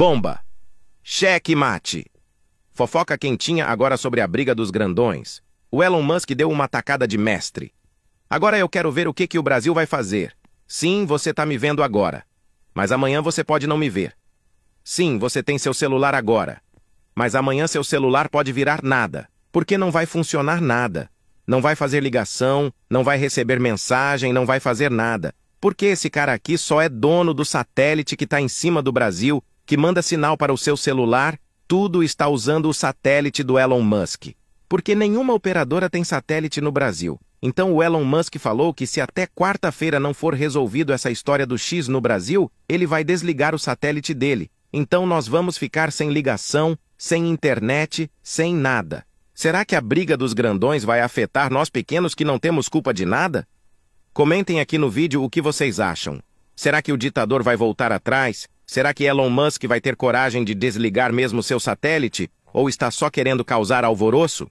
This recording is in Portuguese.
Bomba. Cheque mate. Fofoca quentinha agora sobre a briga dos grandões. O Elon Musk deu uma tacada de mestre. Agora eu quero ver o que, que o Brasil vai fazer. Sim, você tá me vendo agora. Mas amanhã você pode não me ver. Sim, você tem seu celular agora. Mas amanhã seu celular pode virar nada. Porque não vai funcionar nada. Não vai fazer ligação, não vai receber mensagem, não vai fazer nada porque esse cara aqui só é dono do satélite que está em cima do Brasil que manda sinal para o seu celular, tudo está usando o satélite do Elon Musk. Porque nenhuma operadora tem satélite no Brasil. Então o Elon Musk falou que se até quarta-feira não for resolvido essa história do X no Brasil, ele vai desligar o satélite dele. Então nós vamos ficar sem ligação, sem internet, sem nada. Será que a briga dos grandões vai afetar nós pequenos que não temos culpa de nada? Comentem aqui no vídeo o que vocês acham. Será que o ditador vai voltar atrás? Será que Elon Musk vai ter coragem de desligar mesmo seu satélite? Ou está só querendo causar alvoroço?